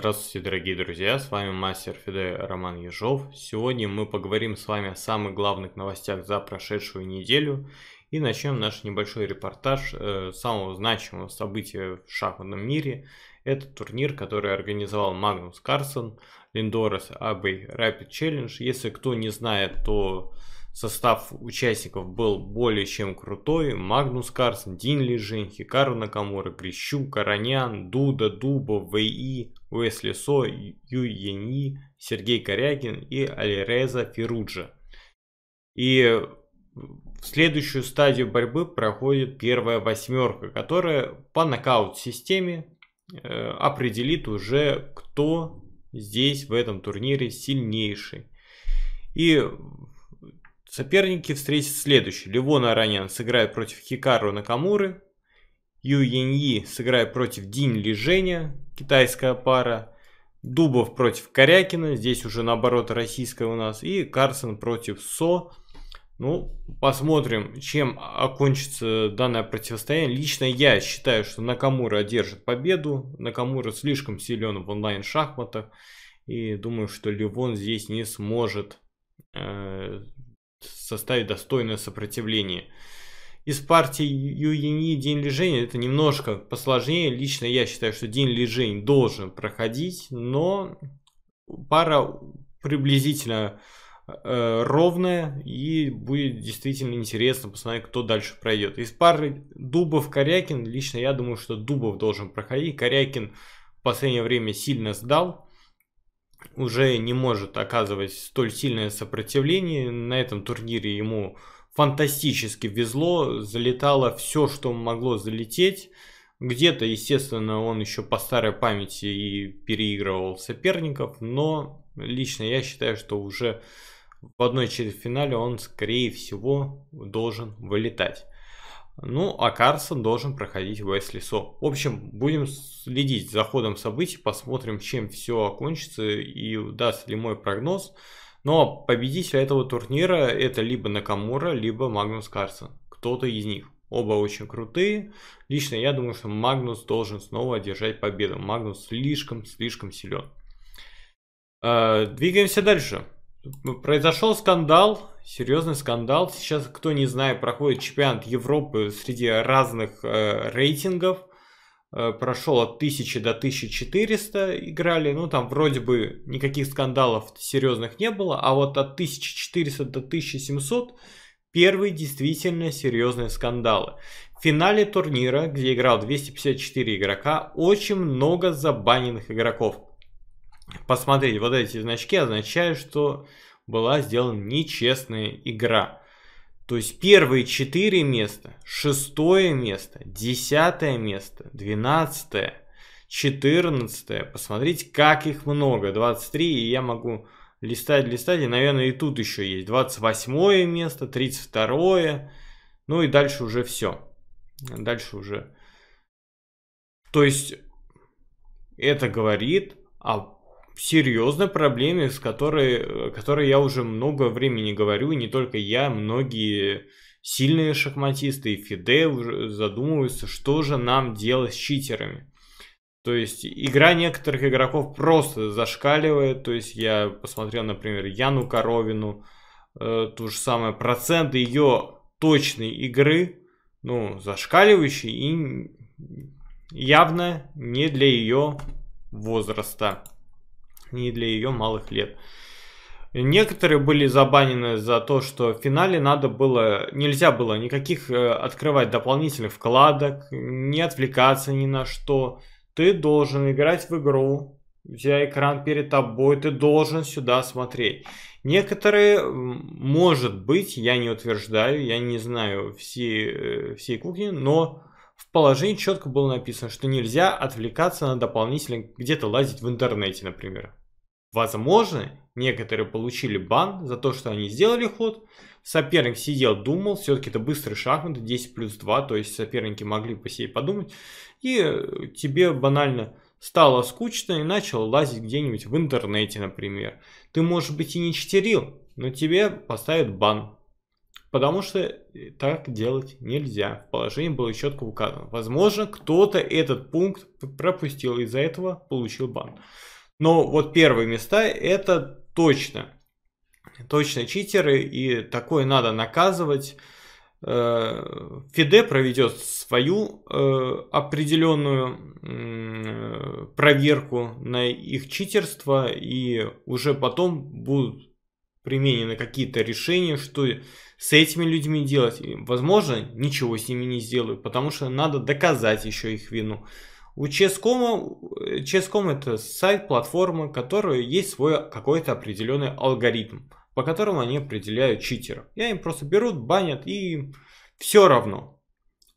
Здравствуйте, дорогие друзья, с вами мастер Фиде Роман Ежов. Сегодня мы поговорим с вами о самых главных новостях за прошедшую неделю и начнем наш небольшой репортаж э, самого значимого события в шахматном мире. Это турнир, который организовал Магнус Карсон, Линдорес Абей Rapid Challenge. Если кто не знает, то Состав участников был более чем крутой. Магнус Карсон, Дин Ли Лежин, Хикару Накамура, Грищу, Коронян, Дуда, Дуба, ВИ, Уэсли Со, Ю Ени, Сергей Корягин и Алиреза Фируджа. И в следующую стадию борьбы проходит первая восьмерка, которая по нокаут-системе э, определит уже, кто здесь в этом турнире сильнейший. И Соперники встретят следующие. Левон Аранян сыграет против Хикару Накамуры. Ю Яньи сыграет против Динь Ли Женя, китайская пара. Дубов против Корякина, здесь уже наоборот российская у нас. И Карсон против Со. Ну, посмотрим, чем окончится данное противостояние. Лично я считаю, что Накамура одержит победу. Накамура слишком силен в онлайн-шахматах. И думаю, что Ливон здесь не сможет э, составить достойное сопротивление. Из партии Юини День Лежения это немножко посложнее. Лично я считаю, что День Лежень должен проходить, но пара приблизительно э, ровная и будет действительно интересно посмотреть, кто дальше пройдет. Из пары Дубов-Корякин, лично я думаю, что Дубов должен проходить. Корякин в последнее время сильно сдал уже не может оказывать столь сильное сопротивление. На этом турнире ему фантастически везло, залетало все, что могло залететь. Где-то, естественно, он еще по старой памяти и переигрывал соперников, но лично я считаю, что уже в одной финале он, скорее всего, должен вылетать. Ну, а Карсон должен проходить Уэсли Со. В общем, будем следить за ходом событий, посмотрим, чем все окончится и даст ли мой прогноз. Но ну, а победитель этого турнира это либо Накамура, либо Магнус Карсон. Кто-то из них. Оба очень крутые. Лично я думаю, что Магнус должен снова одержать победу. Магнус слишком-слишком силен. Э, двигаемся дальше. Произошел скандал серьезный скандал. Сейчас, кто не знает, проходит чемпионат Европы среди разных э, рейтингов. Э, прошел от 1000 до 1400 играли. Ну, там вроде бы никаких скандалов серьезных не было. А вот от 1400 до 1700 первые действительно серьезные скандалы. В финале турнира, где играл 254 игрока, очень много забаненных игроков. Посмотреть вот эти значки означают что была сделана нечестная игра. То есть первые четыре места, шестое место, десятое место, двенадцатое, четырнадцатое. Посмотрите, как их много. 23, и я могу листать, листать. И, наверное, и тут еще есть. 28 место, 32. Ну и дальше уже все. Дальше уже. То есть это говорит о серьезной проблеме, с которой, э, которой я уже много времени говорю, и не только я, многие сильные шахматисты и Фиде уже задумываются, что же нам делать с читерами. То есть игра некоторых игроков просто зашкаливает. То есть я посмотрел, например, Яну Коровину, э, то же самое, процент ее точной игры, ну, зашкаливающий и явно не для ее возраста не для ее малых лет. Некоторые были забанены за то, что в финале надо было, нельзя было никаких э, открывать дополнительных вкладок, не отвлекаться ни на что. Ты должен играть в игру, у тебя экран перед тобой, ты должен сюда смотреть. Некоторые, может быть, я не утверждаю, я не знаю всей, э, всей кухни, но в положении четко было написано, что нельзя отвлекаться на дополнительно где-то лазить в интернете, например. Возможно, некоторые получили бан за то, что они сделали ход. Соперник сидел, думал, все-таки это быстрый шахматы, 10 плюс 2, то есть соперники могли по себе подумать. И э, тебе банально стало скучно и начал лазить где-нибудь в интернете, например. Ты, может быть, и не читерил, но тебе поставят бан Потому что э, так делать нельзя. В положении было четко указано. Возможно, кто-то этот пункт пропустил, из-за этого получил бан. Но вот первые места это точно. Точно читеры, и такое надо наказывать. Э, Фиде проведет свою э, определенную проверку на их читерство, и уже потом будут применены какие-то решения, что с этими людьми делать. И, возможно, ничего с ними не сделают, потому что надо доказать еще их вину. У Ческома, э, Ческом это сайт, платформа, которая есть свой какой-то определенный алгоритм, по которому они определяют читеров. Я им просто берут, банят и все равно.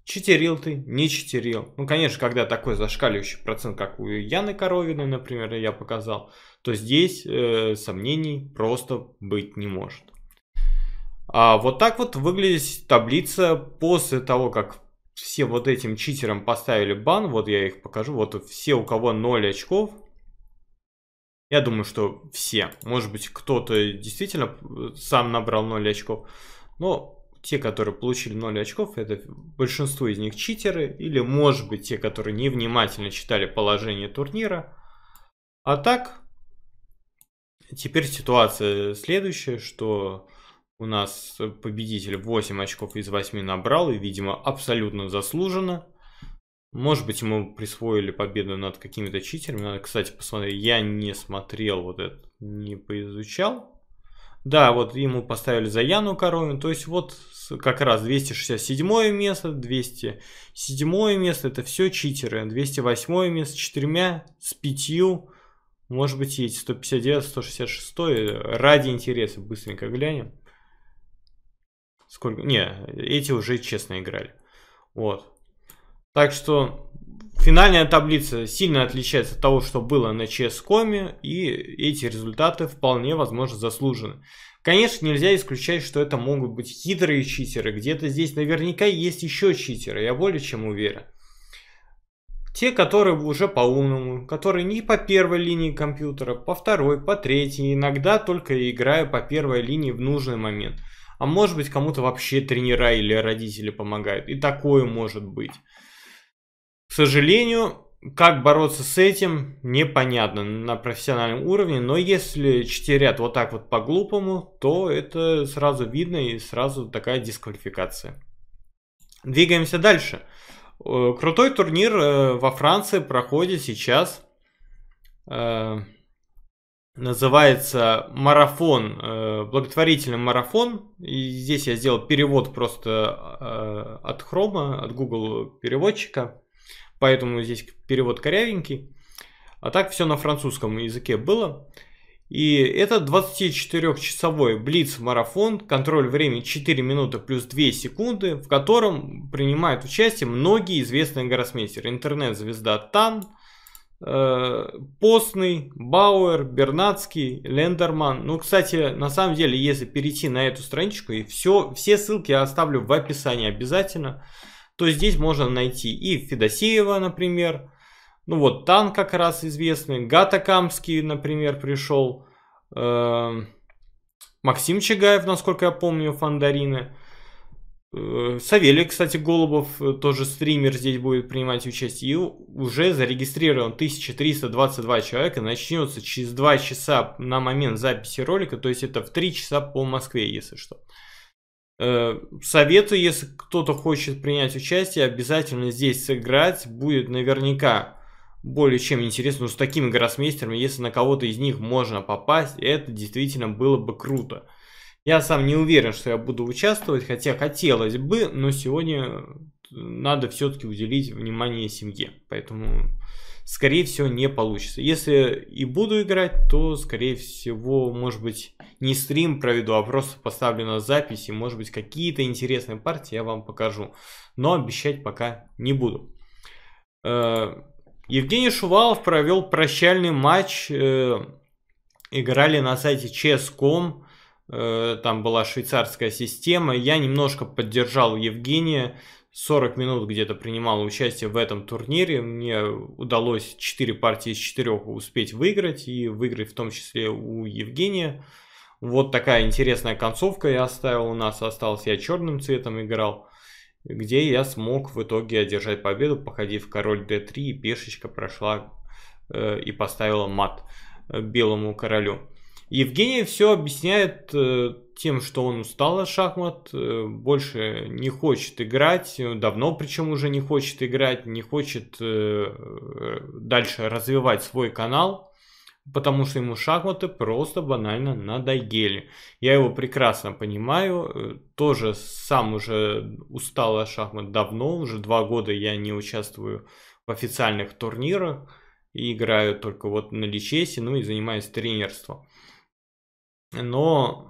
Читерил ты, не читерил. Ну, конечно, когда такой зашкаливающий процент, как у Яны Коровиной, например, я показал, то здесь э, сомнений просто быть не может. А вот так вот выглядит таблица после того, как все вот этим читерам поставили бан. Вот я их покажу. Вот все, у кого 0 очков. Я думаю, что все. Может быть, кто-то действительно сам набрал 0 очков. Но те, которые получили 0 очков, это большинство из них читеры, или, может быть, те, которые невнимательно читали положение турнира. А так, теперь ситуация следующая, что у нас победитель 8 очков из 8 набрал, и, видимо, абсолютно заслуженно. Может быть, ему присвоили победу над какими-то читерами. Надо, кстати, посмотреть. Я не смотрел вот это, не поизучал. Да, вот ему поставили за Яну Коровин. То есть вот как раз 267 место, 207 место, это все читеры. 208 место с четырьмя, с пятью, может быть, есть 159, 166, ради интереса быстренько глянем. Сколько? Не, эти уже честно играли. Вот. Так что Финальная таблица сильно отличается от того, что было на CSCOM, и эти результаты вполне, возможно, заслужены. Конечно, нельзя исключать, что это могут быть хитрые читеры. Где-то здесь наверняка есть еще читеры, я более чем уверен. Те, которые уже по-умному, которые не по первой линии компьютера, по второй, по третьей, иногда только играя по первой линии в нужный момент. А может быть кому-то вообще тренера или родители помогают. И такое может быть. К сожалению, как бороться с этим, непонятно на профессиональном уровне, но если чтерят вот так вот по-глупому, то это сразу видно и сразу такая дисквалификация. Двигаемся дальше. Э, крутой турнир э, во Франции проходит сейчас. Э, называется марафон, благотворительный марафон. И здесь я сделал перевод просто от Хрома, от Google переводчика поэтому здесь перевод корявенький. А так все на французском языке было. И это 24-часовой блиц-марафон, контроль времени 4 минуты плюс 2 секунды, в котором принимают участие многие известные гроссмейстеры. Интернет-звезда Тан, э, Постный, Бауэр, Бернацкий, Лендерман. Ну, кстати, на самом деле, если перейти на эту страничку, и все, все ссылки я оставлю в описании обязательно то здесь можно найти и Федосеева, например. Ну вот Тан как раз известный, Гатакамский, например, пришел. Эм, Максим Чигаев, насколько я помню, Фандарина. Э, Савелий, кстати, Голубов, э, тоже стример здесь будет принимать участие. И уже зарегистрирован 1322 человека. Начнется через 2 часа на момент записи ролика. То есть это в 3 часа по Москве, если что. Э, Советую, если кто-то хочет принять участие, обязательно здесь сыграть. Будет наверняка более чем интересно, но с такими гроссмейстерами, если на кого-то из них можно попасть, это действительно было бы круто. Я сам не уверен, что я буду участвовать, хотя хотелось бы, но сегодня надо все-таки уделить внимание семье. Поэтому, скорее всего, не получится. Если и буду играть, то, скорее всего, может быть, не стрим проведу, а просто поставлю на запись. И, может быть, какие-то интересные партии я вам покажу. Но обещать пока не буду. Э, Евгений Шувалов провел прощальный матч. Э, играли на сайте chess.com э, там была швейцарская система. Я немножко поддержал Евгения, 40 минут где-то принимал участие в этом турнире. Мне удалось 4 партии из 4 успеть выиграть, и выиграть в том числе у Евгения. Вот такая интересная концовка я оставил у нас. Остался я черным цветом играл, где я смог в итоге одержать победу, походив король d3, и пешечка прошла э, и поставила мат э, белому королю. Евгений все объясняет э, тем, что он устал от шахмат, э, больше не хочет играть, давно причем уже не хочет играть, не хочет э, дальше развивать свой канал, потому что ему шахматы просто банально надоели. Я его прекрасно понимаю, тоже сам уже устал от шахмат давно, уже два года я не участвую в официальных турнирах, и играю только вот на личесе, ну и занимаюсь тренерством но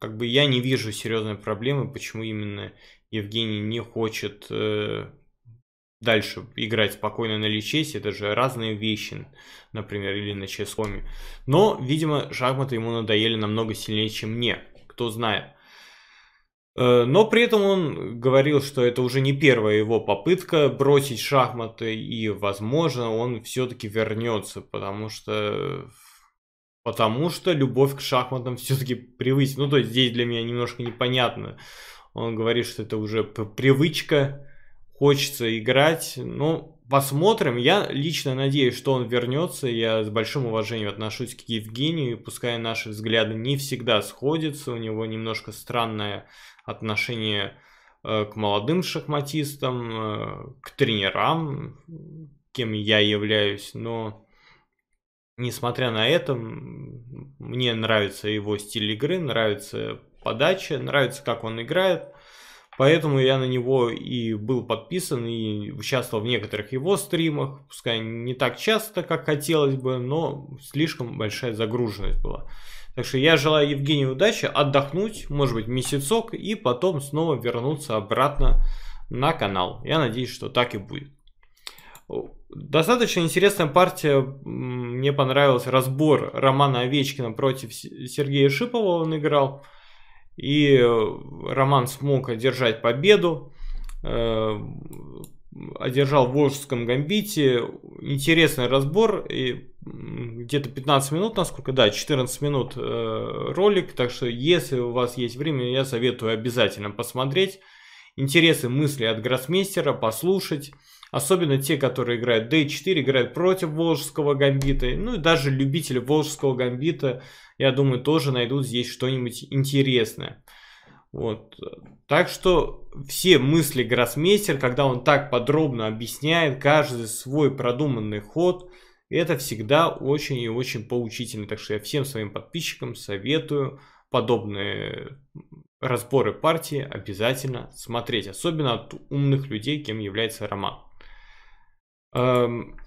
как бы я не вижу серьезной проблемы, почему именно Евгений не хочет э, дальше играть спокойно на это же разные вещи, например, или на ческоме. Но, видимо, шахматы ему надоели намного сильнее, чем мне, кто знает. Э, но при этом он говорил, что это уже не первая его попытка бросить шахматы, и, возможно, он все-таки вернется, потому что Потому что любовь к шахматам все-таки превысит. Ну, то есть здесь для меня немножко непонятно. Он говорит, что это уже привычка, хочется играть. Ну, посмотрим. Я лично надеюсь, что он вернется. Я с большим уважением отношусь к Евгению. И пускай наши взгляды не всегда сходятся. У него немножко странное отношение э, к молодым шахматистам, э, к тренерам, кем я являюсь. Но Несмотря на это, мне нравится его стиль игры, нравится подача, нравится, как он играет. Поэтому я на него и был подписан, и участвовал в некоторых его стримах, пускай не так часто, как хотелось бы, но слишком большая загруженность была. Так что я желаю Евгению удачи, отдохнуть, может быть, месяцок, и потом снова вернуться обратно на канал. Я надеюсь, что так и будет. Достаточно интересная партия, мне понравился разбор Романа Овечкина против Сергея Шипова он играл. И э, Роман смог одержать победу, э, одержал в Волжском гамбите. Интересный разбор, и где-то 15 минут, насколько, да, 14 минут э, ролик, так что если у вас есть время, я советую обязательно посмотреть интересы, мысли от гроссмейстера, послушать. Особенно те, которые играют D4, играют против Волжского гамбита. Ну и даже любители Волжского гамбита, я думаю, тоже найдут здесь что-нибудь интересное. Вот. Так что все мысли гроссмейстер, когда он так подробно объясняет каждый свой продуманный ход, это всегда очень и очень поучительно. Так что я всем своим подписчикам советую подобные разборы партии обязательно смотреть, особенно от умных людей, кем является Роман. Эм,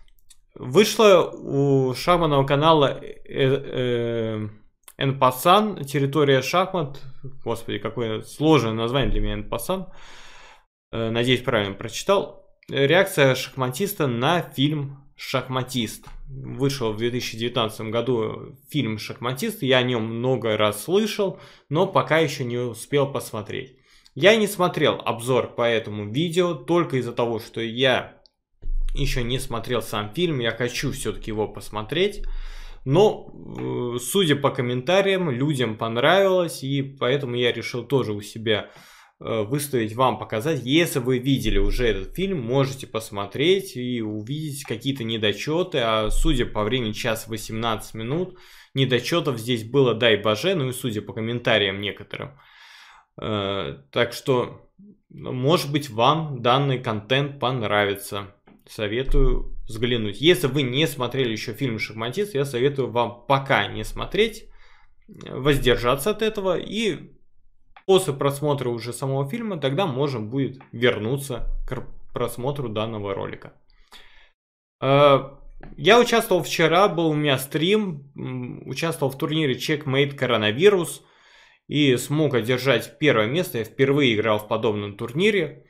вышло у шахматного канала э, э, э, Энпасан, территория шахмат, господи, какое сложное название для меня Энпасан, надеюсь, правильно прочитал, реакция шахматиста на фильм «Шахматист» вышел в 2019 году фильм «Шахматист», я о нем много раз слышал, но пока еще не успел посмотреть. Я не смотрел обзор по этому видео только из-за того, что я еще не смотрел сам фильм, я хочу все-таки его посмотреть. Но, э, судя по комментариям, людям понравилось, и поэтому я решил тоже у себя Э, выставить вам, показать. Если вы видели уже этот фильм, можете посмотреть и увидеть какие-то недочеты. А судя по времени час 18 минут, недочетов здесь было дай боже, ну и судя по комментариям некоторым. Э, так что, ну, может быть, вам данный контент понравится. Советую взглянуть. Если вы не смотрели еще фильм «Шахматист», я советую вам пока не смотреть, воздержаться от этого и После просмотра уже самого фильма тогда можем будет вернуться к просмотру данного ролика. Э, я участвовал вчера, был у меня стрим, участвовал в турнире Checkmate Коронавирус и смог одержать первое место. Я впервые играл в подобном турнире.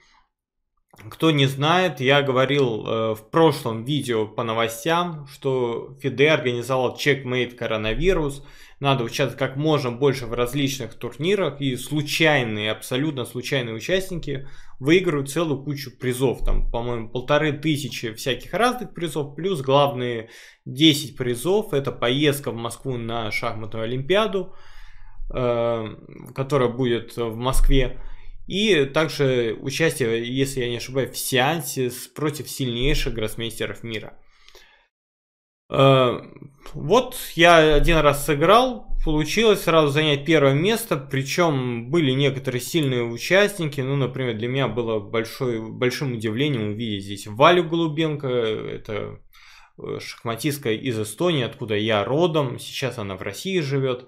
Кто не знает, я говорил э, в прошлом видео по новостям, что Фиде организовал Checkmate Коронавирус надо участвовать как можно больше в различных турнирах, и случайные, абсолютно случайные участники выигрывают целую кучу призов, там, по-моему, полторы тысячи всяких разных призов, плюс главные 10 призов, это поездка в Москву на шахматную олимпиаду, э, которая будет в Москве, и также участие, если я не ошибаюсь, в сеансе против сильнейших гроссмейстеров мира – Э, вот я один раз сыграл, получилось сразу занять первое место, причем были некоторые сильные участники, ну, например, для меня было большой, большим удивлением увидеть здесь Валю Голубенко, это э, шахматистка из Эстонии, откуда я родом, сейчас она в России живет,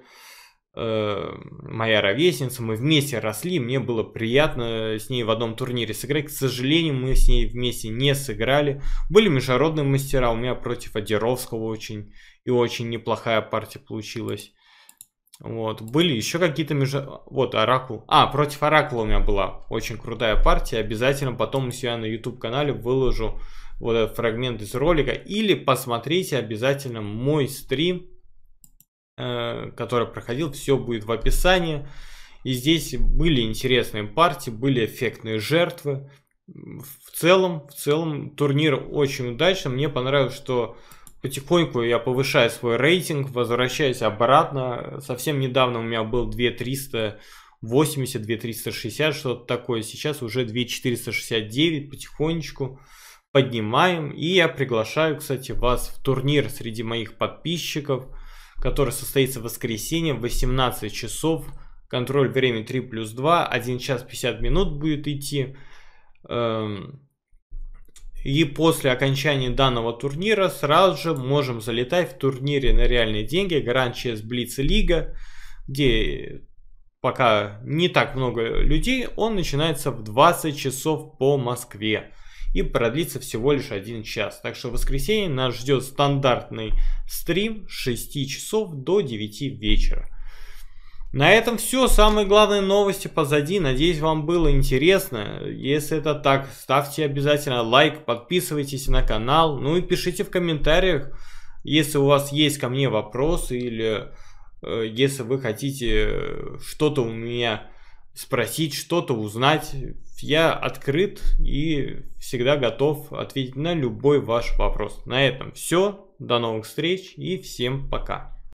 Э, моя ровесница, мы вместе росли, мне было приятно с ней в одном турнире сыграть. К сожалению, мы с ней вместе не сыграли. Были международные мастера, у меня против Одеровского очень и очень неплохая партия получилась. Вот, были еще какие-то между... Вот, Оракул. А, против Оракула у меня была очень крутая партия. Обязательно потом у себя на YouTube-канале выложу вот этот фрагмент из ролика. Или посмотрите обязательно мой стрим Э, который проходил, все будет в описании. И здесь были интересные партии, были эффектные жертвы. В целом, в целом турнир очень удачный. Мне понравилось, что потихоньку я повышаю свой рейтинг, возвращаюсь обратно. Совсем недавно у меня был 2380, 2360, что-то такое. Сейчас уже 2469 потихонечку поднимаем. И я приглашаю, кстати, вас в турнир среди моих подписчиков – который состоится в воскресенье в 18 часов. Контроль времени 3 плюс 2, 1 час 50 минут будет идти. Эм, и после окончания данного турнира сразу же можем залетать в турнире на реальные деньги Гранд Чес Блиц Лига, где пока не так много людей, он начинается в 20 часов по Москве и продлится всего лишь один час. Так что в воскресенье нас ждет стандартный Стрим с 6 часов до 9 вечера. На этом все. Самые главные новости позади. Надеюсь, вам было интересно. Если это так, ставьте обязательно лайк, подписывайтесь на канал. Ну и пишите в комментариях, если у вас есть ко мне вопросы или э, если вы хотите э, что-то у меня спросить, что-то узнать. Я открыт и всегда готов ответить на любой ваш вопрос. На этом все. До новых встреч и всем пока.